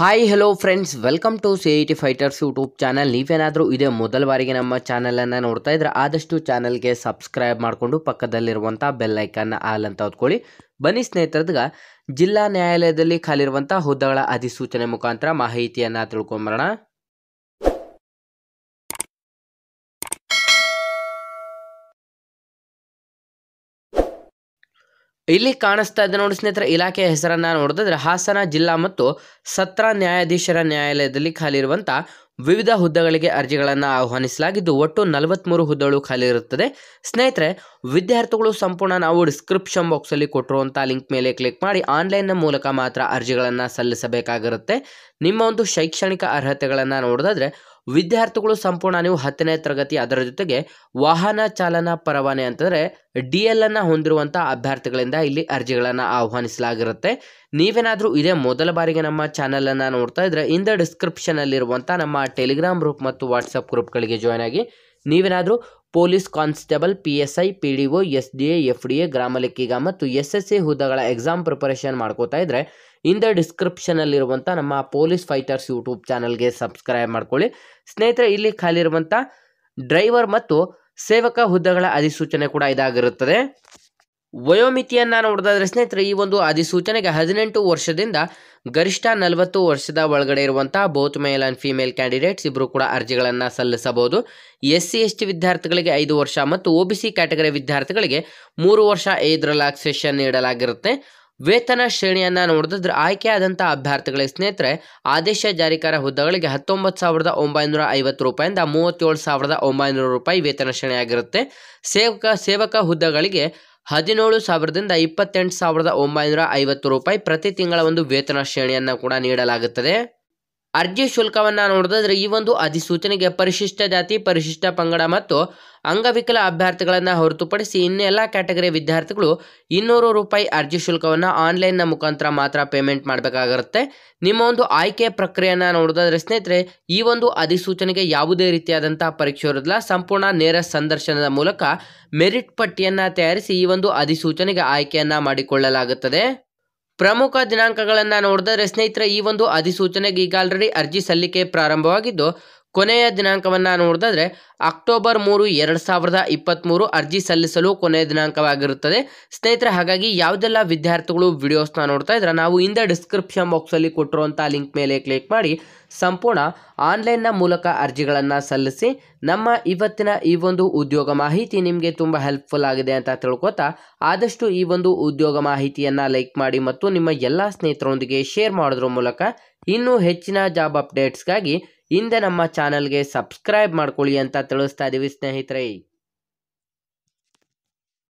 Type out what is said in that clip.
hi hello friends welcome to C T fighters YouTube channel ನೀವೇನಾದರೂ ಇದೇ ಮೊದಲ ಬಾರಿಗೆ ನಮ್ಮ ಚಾನಲನ್ನು ನೋಡ್ತಾ ಇದ್ರೆ ಆದಷ್ಟು ಚಾನಲ್ಗೆ ಸಬ್ಸ್ಕ್ರೈಬ್ ಮಾಡಿಕೊಂಡು ಪಕ್ಕದಲ್ಲಿರುವಂಥ ಬೆಲ್ಲೈಕನ್ನು ಆಲ್ ಅಂತ ಹೊತ್ಕೊಳ್ಳಿ ಬನ್ನಿ ಸ್ನೇಹಿತರದ್ಗ ಜಿಲ್ಲಾ ನ್ಯಾಯಾಲಯದಲ್ಲಿ ಖಾಲಿರುವಂಥ ಹುದ್ದೆಗಳ ಅಧಿಸೂಚನೆ ಮುಖಾಂತರ ಮಾಹಿತಿಯನ್ನು ತಿಳ್ಕೊಂಬರೋಣ ಇಲ್ಲಿ ಕಾಣಿಸ್ತಾ ಇದೆ ನೋಡಿ ಸ್ನೇಹಿತರ ಇಲಾಖೆಯ ಹೆಸರನ್ನ ನೋಡಿದ್ರೆ ಹಾಸನ ಜಿಲ್ಲಾ ಮತ್ತು ಸತ್ರ ನ್ಯಾಯಾಧೀಶರ ನ್ಯಾಯಾಲಯದಲ್ಲಿ ಖಾಲಿ ಇರುವಂಥ ವಿವಿಧ ಹುದ್ದೆಗಳಿಗೆ ಅರ್ಜಿಗಳನ್ನು ಆಹ್ವಾನಿಸಲಾಗಿದ್ದು ಒಟ್ಟು ನಲವತ್ತ್ಮೂರು ಹುದ್ದೆಗಳು ಖಾಲಿ ಇರುತ್ತದೆ ಸ್ನೇಹಿತರೆ ವಿದ್ಯಾರ್ಥಿಗಳು ಸಂಪೂರ್ಣ ನಾವು ಡಿಸ್ಕ್ರಿಪ್ಷನ್ ಬಾಕ್ಸಲ್ಲಿ ಕೊಟ್ಟಿರುವಂಥ ಲಿಂಕ್ ಮೇಲೆ ಕ್ಲಿಕ್ ಮಾಡಿ ಆನ್ಲೈನ್ನ ಮೂಲಕ ಮಾತ್ರ ಅರ್ಜಿಗಳನ್ನು ಸಲ್ಲಿಸಬೇಕಾಗಿರುತ್ತೆ ನಿಮ್ಮ ಒಂದು ಶೈಕ್ಷಣಿಕ ಅರ್ಹತೆಗಳನ್ನು ನೋಡೋದಾದರೆ ವಿದ್ಯಾರ್ಥಿಗಳು ಸಂಪೂರ್ಣ ನೀವು ಹತ್ತನೇ ತರಗತಿ ಅದರ ಜೊತೆಗೆ ವಾಹನ ಚಾಲನಾ ಪರವಾನೆ ಅಂತಂದರೆ ಡಿ ಎಲ್ ಅನ್ನು ಹೊಂದಿರುವಂಥ ಅಭ್ಯರ್ಥಿಗಳಿಂದ ಇಲ್ಲಿ ಅರ್ಜಿಗಳನ್ನು ಆಹ್ವಾನಿಸಲಾಗಿರುತ್ತೆ ನೀವೇನಾದರೂ ಇದೇ ಮೊದಲ ಬಾರಿಗೆ ನಮ್ಮ ಚಾನಲನ್ನು ನೋಡ್ತಾ ಇದ್ದರೆ ಇಂದ ಡಿಸ್ಕ್ರಿಪ್ಷನಲ್ಲಿರುವಂಥ ನಮ್ಮ ಟೆಲಿಗ್ರಾಮ್ ಗ್ರೂಪ್ ಮತ್ತು ವಾಟ್ಸಪ್ ಗ್ರೂಪ್ಗಳಿಗೆ ಜಾಯ್ನ್ ಆಗಿ ನೀವೇನಾದರೂ police constable P S I P D O S D A F D A ಗ್ರಾಮ ಲೆಕ್ಕಿಗ ಮತ್ತು ಎಸ್ ಎಸ್ ಸಿ ಹುದ್ದೆಗಳ ಎಕ್ಸಾಮ್ ಪ್ರಿಪರೇಷನ್ ಮಾಡ್ಕೋತಾ ಇದ್ದರೆ ಇಂದ ಡಿಸ್ಕ್ರಿಪ್ಷನಲ್ಲಿರುವಂಥ ನಮ್ಮ ಪೊಲೀಸ್ ಫೈಟರ್ಸ್ ಯೂಟ್ಯೂಬ್ ಚಾನಲ್ಗೆ ಸಬ್ಸ್ಕ್ರೈಬ್ ಮಾಡ್ಕೊಳ್ಳಿ ಸ್ನೇಹಿತರೆ ಇಲ್ಲಿ ಖಾಲಿ ಡ್ರೈವರ್ ಮತ್ತು ಸೇವಕ ಹುದ್ದೆಗಳ ಅಧಿಸೂಚನೆ ಕೂಡ ಇದಾಗಿರುತ್ತದೆ ವಯೋಮಿತಿಯನ್ನು ನೋಡಿದ್ರೆ ಸ್ನೇಹಿತರೆ ಈ ಒಂದು ಅಧಿಸೂಚನೆಗೆ ಹದಿನೆಂಟು ವರ್ಷದಿಂದ ಗರಿಷ್ಠ ನಲವತ್ತು ವರ್ಷದ ಒಳಗಡೆ ಇರುವಂತಹ both male and female candidates ಇಬ್ಬರು ಕೂಡ ಅರ್ಜಿಗಳನ್ನು ಸಲ್ಲಿಸಬಹುದು ಎಸ್ ಸಿ ಎಸ್ ಟಿ ವಿದ್ಯಾರ್ಥಿಗಳಿಗೆ ಐದು ವರ್ಷ ಮತ್ತು ಒ ಬಿ ಸಿ ಕ್ಯಾಟಗರಿ ವಿದ್ಯಾರ್ಥಿಗಳಿಗೆ ಮೂರು ವರ್ಷ ಏದ್ ರಿಲ್ಯಾಕ್ಸೇಷನ್ ನೀಡಲಾಗಿರುತ್ತೆ ವೇತನ ಶ್ರೇಣಿಯನ್ನು ನೋಡಿದ್ರೆ ಆಯ್ಕೆಯಾದಂಥ ಅಭ್ಯರ್ಥಿಗಳಿಗೆ ಸ್ನೇಹಿತರೆ ಆದೇಶ ಜಾರಿಕಾರ ಹುದ್ದೆಗಳಿಗೆ ಹತ್ತೊಂಬತ್ತು ಸಾವಿರದ ಒಂಬೈನೂರ ಐವತ್ತು ರೂಪಾಯಿಂದ ಮೂವತ್ತೇಳು ಸಾವಿರದ ಒಂಬೈನೂರು ರೂಪಾಯಿ ವೇತನ ಶ್ರೇಣಿಯಾಗಿರುತ್ತೆ ಸೇವಕ ಸೇವಕ ಹುದ್ದೆಗಳಿಗೆ ಹದಿನೇಳು ಸಾವಿರದಿಂದ ಇಪ್ಪತ್ತೆಂಟು ಸಾವಿರದ ಒಂಬೈನೂರ ಐವತ್ತು ರೂಪಾಯಿ ಪ್ರತಿ ತಿಂಗಳ ಒಂದು ವೇತನ ಶ್ರೇಣಿಯನ್ನು ಕೂಡ ನೀಡಲಾಗುತ್ತದೆ ಅರ್ಜಿ ಶುಲ್ಕವನ್ನು ನೋಡಿದ್ರೆ ಈ ಒಂದು ಅಧಿಸೂಚನೆಗೆ ಪರಿಶಿಷ್ಟ ಜಾತಿ ಪರಿಶಿಷ್ಟ ಪಂಗಡ ಮತ್ತು ಅಂಗವಿಕಲ ಅಭ್ಯರ್ಥಿಗಳನ್ನು ಹೊರತುಪಡಿಸಿ ಇನ್ನೆಲ್ಲ ಕ್ಯಾಟಗರಿ ವಿದ್ಯಾರ್ಥಿಗಳು ಇನ್ನೂರು ರೂಪಾಯಿ ಅರ್ಜಿ ಶುಲ್ಕವನ್ನು ಆನ್ಲೈನ್ನ ಮುಖಾಂತರ ಮಾತ್ರ ಪೇಮೆಂಟ್ ಮಾಡಬೇಕಾಗಿರುತ್ತೆ ನಿಮ್ಮ ಒಂದು ಆಯ್ಕೆ ಪ್ರಕ್ರಿಯೆಯನ್ನು ನೋಡೋದಾದ್ರೆ ಸ್ನೇಹಿತರೆ ಈ ಒಂದು ಅಧಿಸೂಚನೆಗೆ ಯಾವುದೇ ರೀತಿಯಾದಂತಹ ಪರೀಕ್ಷೆ ಇರೋದಿಲ್ಲ ಸಂಪೂರ್ಣ ನೇರ ಸಂದರ್ಶನದ ಮೂಲಕ ಮೆರಿಟ್ ಪಟ್ಟಿಯನ್ನು ತಯಾರಿಸಿ ಈ ಒಂದು ಅಧಿಸೂಚನೆಗೆ ಆಯ್ಕೆಯನ್ನು ಮಾಡಿಕೊಳ್ಳಲಾಗುತ್ತದೆ ಪ್ರಮುಖ ದಿನಾಂಕಗಳನ್ನು ನೋಡಿದರೆ ಸ್ನೇಹಿತರೆ ಈ ಒಂದು ಅಧಿಸೂಚನೆಗೆ ಈಗ ಆಲ್ರೆಡಿ ಅರ್ಜಿ ಸಲ್ಲಿಕೆ ಪ್ರಾರಂಭವಾಗಿದ್ದು ಕೊನೆಯ ದಿನಾಂಕವನ್ನು ನೋಡಿದ್ರೆ ಅಕ್ಟೋಬರ್ ಮೂರು ಎರಡು ಸಾವಿರದ ಇಪ್ಪತ್ತ್ಮೂರು ಅರ್ಜಿ ಸಲ್ಲಿಸಲು ಕೊನೆಯ ದಿನಾಂಕವಾಗಿರುತ್ತದೆ ಸ್ನೇಹಿತರೆ ಹಾಗಾಗಿ ಯಾವುದೆಲ್ಲ ವಿದ್ಯಾರ್ಥಿಗಳು ವಿಡಿಯೋಸ್ನ ನೋಡ್ತಾ ಇದ್ರೆ ನಾವು ಹಿಂದೆ ಡಿಸ್ಕ್ರಿಪ್ಷನ್ ಬಾಕ್ಸಲ್ಲಿ ಕೊಟ್ಟಿರುವಂಥ ಲಿಂಕ್ ಮೇಲೆ ಕ್ಲಿಕ್ ಮಾಡಿ ಸಂಪೂರ್ಣ ಆನ್ಲೈನ್ನ ಮೂಲಕ ಅರ್ಜಿಗಳನ್ನು ಸಲ್ಲಿಸಿ ನಮ್ಮ ಇವತ್ತಿನ ಈ ಒಂದು ಉದ್ಯೋಗ ಮಾಹಿತಿ ನಿಮಗೆ ತುಂಬ ಹೆಲ್ಪ್ಫುಲ್ ಆಗಿದೆ ಅಂತ ತಿಳ್ಕೊತಾ ಆದಷ್ಟು ಈ ಒಂದು ಉದ್ಯೋಗ ಮಾಹಿತಿಯನ್ನು ಲೈಕ್ ಮಾಡಿ ಮತ್ತು ನಿಮ್ಮ ಎಲ್ಲ ಸ್ನೇಹಿತರೊಂದಿಗೆ ಶೇರ್ ಮಾಡೋದ್ರ ಮೂಲಕ ಇನ್ನೂ ಹೆಚ್ಚಿನ ಜಾಬ್ ಅಪ್ಡೇಟ್ಸ್ಗಾಗಿ ಹಿಂದೆ ನಮ್ಮ ಚಾನಲ್ಗೆ ಸಬ್ಸ್ಕ್ರೈಬ್ ಮಾಡ್ಕೊಳ್ಳಿ ಅಂತ ತಿಳಿಸ್ತಾ ಇದ್ದೀವಿ ಸ್ನೇಹಿತರೆ